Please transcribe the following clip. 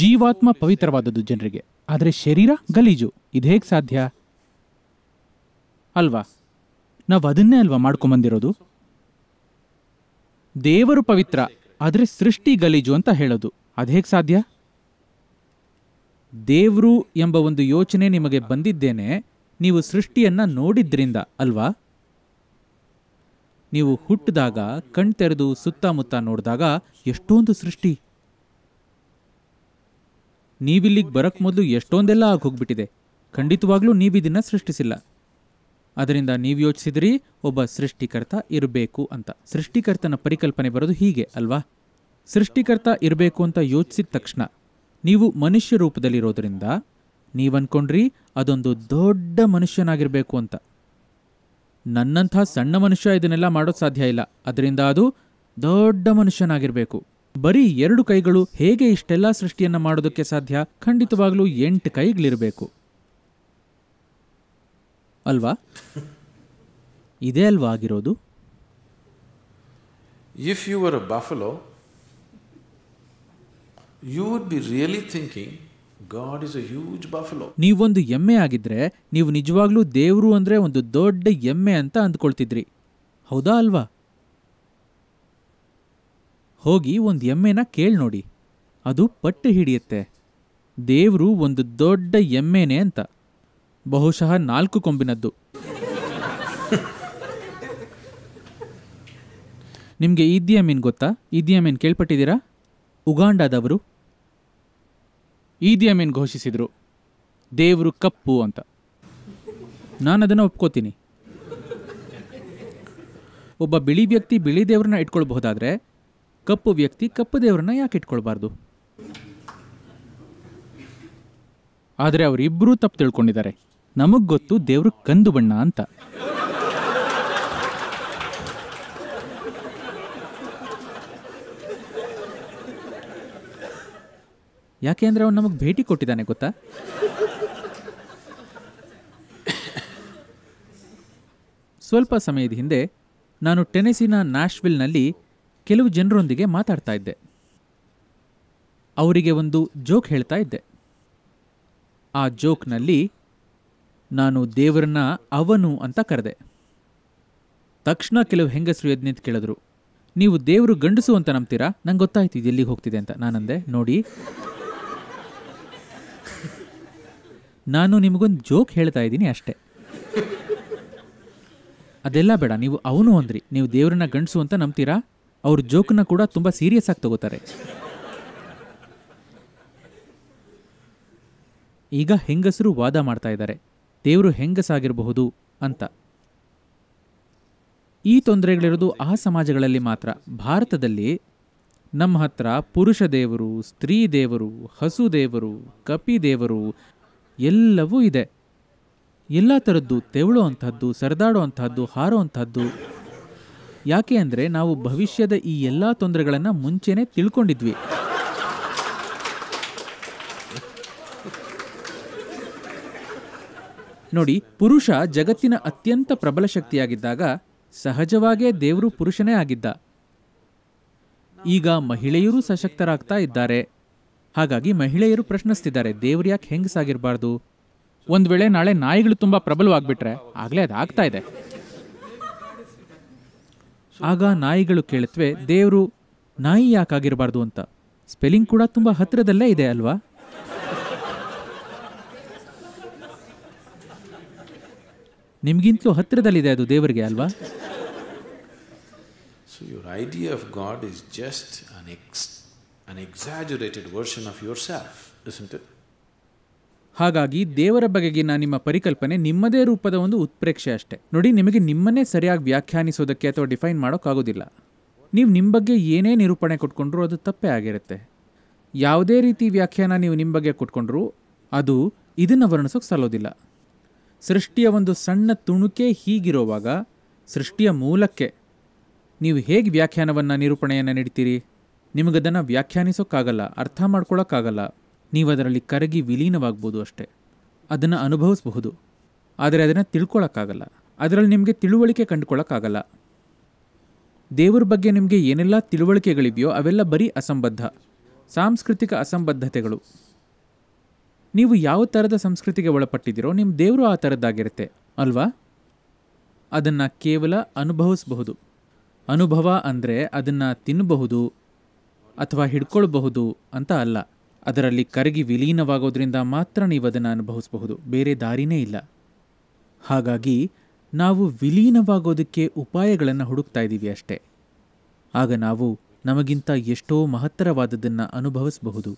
ಜೀವಾತ್ಮ ಪವಿತ್ರವಾದದ್ದು ಜನರಿಗೆ ಆದರೆ ಶರೀರ ಗಲೀಜು ಇದು ಹೇಗೆ ಸಾಧ್ಯ ಅಲ್ವಾ ನಾವು ಅದನ್ನೇ ಅಲ್ವಾ ಮಾಡ್ಕೊಂಬಂದಿರೋದು ದೇವರು ಪವಿತ್ರ ಆದರೆ ಸೃಷ್ಟಿ ಗಲೀಜು ಅಂತ ಹೇಳೋದು ಅದು ಹೇಗೆ ಸಾಧ್ಯ ದೇವರು ಎಂಬ ಒಂದು ಯೋಚನೆ ನಿಮಗೆ ಬಂದಿದ್ದೇನೆ ನೀವು ಸೃಷ್ಟಿಯನ್ನು ನೋಡಿದ್ರಿಂದ ಅಲ್ವಾ ನೀವು ಹುಟ್ಟಿದಾಗ ಕಣ್ತೆರೆದು ಸುತ್ತಮುತ್ತ ನೋಡಿದಾಗ ಎಷ್ಟೊಂದು ಸೃಷ್ಟಿ ನೀವಿಲ್ಲಿಗೆ ಬರಕ್ ಮೊದಲು ಎಷ್ಟೊಂದೆಲ್ಲ ಆಗೋಗ್ಬಿಟ್ಟಿದೆ ಖಂಡಿತವಾಗ್ಲೂ ನೀವಿದನ್ನ ಸೃಷ್ಟಿಸಿಲ್ಲ ಅದರಿಂದ ನೀವು ಯೋಚಿಸಿದ್ರಿ ಒಬ್ಬ ಸೃಷ್ಟಿಕರ್ತ ಇರಬೇಕು ಅಂತ ಸೃಷ್ಟಿಕರ್ತನ ಪರಿಕಲ್ಪನೆ ಬರೋದು ಹೀಗೆ ಅಲ್ವಾ ಸೃಷ್ಟಿಕರ್ತ ಇರಬೇಕು ಅಂತ ಯೋಚಿಸಿದ ತಕ್ಷಣ ನೀವು ಮನುಷ್ಯ ರೂಪದಲ್ಲಿರೋದ್ರಿಂದ ನೀವನ್ಕೊಂಡ್ರಿ ಅದೊಂದು ದೊಡ್ಡ ಮನುಷ್ಯನಾಗಿರಬೇಕು ಅಂತ ನನ್ನಂಥ ಸಣ್ಣ ಮನುಷ್ಯ ಇದನ್ನೆಲ್ಲ ಮಾಡೋದು ಸಾಧ್ಯ ಇಲ್ಲ ಅದರಿಂದ ಅದು ದೊಡ್ಡ ಮನುಷ್ಯನಾಗಿರಬೇಕು ಬರೀ ಎರಡು ಕೈಗಳು ಹೇಗೆ ಇಷ್ಟೆಲ್ಲ ಸೃಷ್ಟಿಯನ್ನು ಮಾಡೋದಕ್ಕೆ ಸಾಧ್ಯ ಖಂಡಿತವಾಗ್ಲೂ ಎಂಟು ಕೈಗಳಿರಬೇಕು ಅಲ್ವಾ ಇದೇ ಅಲ್ವಾ ಆಗಿರೋದು if you were buffalo you would be really thinking God is huge buffalo ನೀವೊಂದು ಎಮ್ಮೆ ಆಗಿದ್ರೆ ನೀವು ನಿಜವಾಗ್ಲೂ ದೇವರು ಅಂದ್ರೆ ಒಂದು ದೊಡ್ಡ ಎಮ್ಮೆ ಅಂತ ಅಂದ್ಕೊಳ್ತಿದ್ರಿ ಹೌದಾ ಅಲ್ವಾ ಹೋಗಿ ಒಂದು ಎಮ್ಮೆನ ಕೇಳಿ ನೋಡಿ ಅದು ಪಟ್ಟು ಹಿಡಿಯುತ್ತೆ ದೇವರು ಒಂದು ದೊಡ್ಡ ಎಮ್ಮೆನೆ ಅಂತ ಬಹುಶಃ ನಾಲ್ಕು ಕೊಂಬಿನದ್ದು ನಿಮಗೆ ಈದಿಯಮೀನ್ ಗೊತ್ತಾ ಈದಿಯಮೀನ್ ಕೇಳ್ಪಟ್ಟಿದ್ದೀರಾ ಉಗಾಂಡಾದವರು ಈದಿಯಮೀನ್ ಘೋಷಿಸಿದರು ದೇವರು ಕಪ್ಪು ಅಂತ ನಾನು ಅದನ್ನು ಒಪ್ಕೋತೀನಿ ಒಬ್ಬ ಬಿಳಿ ವ್ಯಕ್ತಿ ಬಿಳಿ ದೇವ್ರನ್ನ ಇಟ್ಕೊಳ್ಬಹುದಾದ್ರೆ ಕಪ್ಪು ವ್ಯಕ್ತಿ ಕಪ್ಪು ದೇವರನ್ನ ಯಾಕೆ ಇಟ್ಕೊಳ್ಬಾರ್ದು ಆದರೆ ಅವರಿಬ್ಬರೂ ತಪ್ಪು ತಿಳ್ಕೊಂಡಿದ್ದಾರೆ ನಮಗ್ ಗೊತ್ತು ದೇವ್ರ ಕಂದು ಬಣ್ಣ ಅಂತ ಯಾಕೆ ಅಂದ್ರೆ ಅವನು ನಮಗೆ ಭೇಟಿ ಕೊಟ್ಟಿದ್ದಾನೆ ಗೊತ್ತಾ ಸ್ವಲ್ಪ ಸಮಯದ ಹಿಂದೆ ನಾನು ಟೆನೆಸಿನ ನ್ಯಾಶ್ವಿಲ್ನಲ್ಲಿ ಕೆಲವು ಜನರೊಂದಿಗೆ ಮಾತಾಡ್ತಾ ಇದ್ದೆ ಅವರಿಗೆ ಒಂದು ಜೋಕ್ ಹೇಳ್ತಾ ಇದ್ದೆ ಆ ಜೋಕ್ನಲ್ಲಿ ನಾನು ದೇವರನ್ನ ಅವನು ಅಂತ ಕರೆದೆ ತಕ್ಷಣ ಕೆಲವು ಹೆಂಗಸರು ಎದ್ದು ನಿಂತು ಕೇಳಿದ್ರು ನೀವು ದೇವರು ಗಂಡಸು ಅಂತ ನಂಬ್ತೀರಾ ನಂಗೆ ಗೊತ್ತಾಯ್ತು ಇದು ಎಲ್ಲಿಗೆ ಹೋಗ್ತಿದೆ ಅಂತ ನಾನಂದೆ ನೋಡಿ ನಾನು ನಿಮಗೊಂದು ಜೋಕ್ ಹೇಳ್ತಾ ಇದ್ದೀನಿ ಅಷ್ಟೇ ಅದೆಲ್ಲ ಬೇಡ ನೀವು ಅವನು ಅಂದ್ರಿ ನೀವು ದೇವ್ರನ್ನ ಗಂಡಸು ಅಂತ ನಂಬ್ತೀರಾ ಅವ್ರ ಜೋಕ್ನ ಕೂಡ ತುಂಬ ಸೀರಿಯಸ್ ಆಗಿ ತಗೋತಾರೆ ಈಗ ಹೆಂಗಸರು ವಾದ ಮಾಡ್ತಾ ಇದ್ದಾರೆ ದೇವರು ಹೆಂಗಸಾಗಿರಬಹುದು ಅಂತ ಈ ತೊಂದರೆಗಳಿರೋದು ಆ ಸಮಾಜಗಳಲ್ಲಿ ಮಾತ್ರ ಭಾರತದಲ್ಲಿ ನಮ್ಮ ಹತ್ರ ಪುರುಷ ದೇವರು ಸ್ತ್ರೀ ದೇವರು ಹಸು ದೇವರು ಕಪಿ ದೇವರು ಎಲ್ಲವೂ ಇದೆ ಎಲ್ಲ ಥರದ್ದು ತೆವಳೋ ಅಂಥದ್ದು ಸರದಾಡೋ ಅಂಥದ್ದು ಹಾರೋ ಅಂಥದ್ದು ಯಾಕೆ ಅಂದರೆ ನಾವು ಭವಿಷ್ಯದ ಈ ಎಲ್ಲ ತೊಂದರೆಗಳನ್ನು ಮುಂಚೆನೇ ತಿಳ್ಕೊಂಡಿದ್ವಿ ನೋಡಿ ಪುರುಷ ಜಗತ್ತಿನ ಅತ್ಯಂತ ಪ್ರಬಲ ಶಕ್ತಿಯಾಗಿದ್ದಾಗ ಸಹಜವಾಗೇ ದೇವರು ಪುರುಷನೇ ಆಗಿದ್ದ ಈಗ ಮಹಿಳೆಯರು ಸಶಕ್ತರಾಗ್ತಾ ಇದ್ದಾರೆ ಹಾಗಾಗಿ ಮಹಿಳೆಯರು ಪ್ರಶ್ನಿಸ್ತಿದ್ದಾರೆ ದೇವ್ರು ಯಾಕೆ ಹೆಂಗಸಾಗಿರಬಾರ್ದು ಒಂದು ವೇಳೆ ನಾಳೆ ನಾಯಿಗಳು ತುಂಬ ಪ್ರಬಲವಾಗ್ಬಿಟ್ರೆ ಆಗಲೇ ಅದಾಗ್ತಾ ಇದೆ ಆಗ ನಾಯಿಗಳು ಕೇಳುತ್ತವೆ ದೇವರು ನಾಯಿ ಯಾಕಾಗಿರಬಾರ್ದು ಅಂತ ಸ್ಪೆಲ್ಲಿಂಗ್ ಕೂಡ ತುಂಬ ಹತ್ತಿರದಲ್ಲೇ ಇದೆ ಅಲ್ವಾ ನಿಮಗಿಂತಲೂ ಹತ್ತಿರದಲ್ಲಿದೆ ಅದು ದೇವರಿಗೆ ಅಲ್ವಾ your your idea of God is just an, ex an exaggerated version of yourself, isn't it? ಹಾಗಾಗಿ ದೇವರ ಬಗೆಗಿನ ನಿಮ್ಮ ಪರಿಕಲ್ಪನೆ ನಿಮ್ಮದೇ ರೂಪದ ಒಂದು ಉತ್ಪ್ರೇಕ್ಷೆ ಅಷ್ಟೇ ನೋಡಿ ನಿಮಗೆ ನಿಮ್ಮನ್ನೇ ಸರಿಯಾಗಿ ವ್ಯಾಖ್ಯಾನಿಸೋದಕ್ಕೆ ಅಥವಾ ಡಿಫೈನ್ ಮಾಡೋಕ್ಕಾಗೋದಿಲ್ಲ ನೀವು ನಿಮ್ಮ ಬಗ್ಗೆ ಏನೇ ನಿರೂಪಣೆ ಕೊಟ್ಕೊಂಡ್ರೂ ಅದು ತಪ್ಪೇ ಆಗಿರುತ್ತೆ ಯಾವುದೇ ರೀತಿ ವ್ಯಾಖ್ಯಾನ ನೀವು ನಿಮ್ಮ ಬಗ್ಗೆ ಕೊಟ್ಕೊಂಡ್ರೂ ಅದು ಇದನ್ನು ವರ್ಣಿಸೋಕೆ ಸಲ್ಲೋದಿಲ್ಲ ಸೃಷ್ಟಿಯ ಒಂದು ಸಣ್ಣ ತುಣುಕೆ ಹೀಗಿರುವಾಗ ಸೃಷ್ಟಿಯ ಮೂಲಕ್ಕೆ ನೀವು ಹೇಗೆ ವ್ಯಾಖ್ಯಾನವನ್ನು ನಿರೂಪಣೆಯನ್ನು ನೀಡ್ತೀರಿ ನಿಮಗದನ್ನು ವ್ಯಾಖ್ಯಾನಿಸೋಕ್ಕಾಗಲ್ಲ ಅರ್ಥ ಮಾಡ್ಕೊಳ್ಳೋಕ್ಕಾಗಲ್ಲ ನೀವು ಅದರಲ್ಲಿ ಕರಗಿ ವಿಲೀನವಾಗ್ಬೋದು ಅಷ್ಟೇ ಅದನ್ನು ಅನುಭವಿಸಬಹುದು ಆದರೆ ಅದನ್ನು ತಿಳ್ಕೊಳ್ಳೋಕ್ಕಾಗಲ್ಲ ಅದರಲ್ಲಿ ನಿಮಗೆ ತಿಳುವಳಿಕೆ ಕಂಡುಕೊಳ್ಳೋಕ್ಕಾಗಲ್ಲ ದೇವರ ಬಗ್ಗೆ ನಿಮಗೆ ಏನೆಲ್ಲ ತಿಳುವಳಿಕೆಗಳಿವೆಯೋ ಅವೆಲ್ಲ ಬರೀ ಅಸಂಬದ್ಧ ಸಾಂಸ್ಕೃತಿಕ ಅಸಂಬದ್ಧತೆಗಳು ನೀವು ಯಾವ ಥರದ ಸಂಸ್ಕೃತಿಗೆ ಒಳಪಟ್ಟಿದ್ದೀರೋ ನಿಮ್ಮ ದೇವರು ಆ ಥರದ್ದಾಗಿರುತ್ತೆ ಅಲ್ವಾ ಅದನ್ನು ಕೇವಲ ಅನುಭವಿಸಬಹುದು ಅನುಭವ ಅಂದರೆ ಅದನ್ನು ತಿನ್ನಬಹುದು ಅಥವಾ ಹಿಡ್ಕೊಳ್ಬಹುದು ಅಂತ ಅಲ್ಲ ಅದರಲ್ಲಿ ಕರಗಿ ವಿಲೀನವಾಗೋದ್ರಿಂದ ಮಾತ್ರ ನೀವು ಅದನ್ನು ಅನುಭವಿಸಬಹುದು ಬೇರೆ ದಾರಿನೇ ಇಲ್ಲ ಹಾಗಾಗಿ ನಾವು ವಿಲೀನವಾಗೋದಕ್ಕೆ ಉಪಾಯಗಳನ್ನು ಹುಡುಕ್ತಾ ಇದ್ದೀವಿ ಅಷ್ಟೇ ಆಗ ನಾವು ನಮಗಿಂತ ಎಷ್ಟೋ ಮಹತ್ತರವಾದದನ್ನು ಅನುಭವಿಸಬಹುದು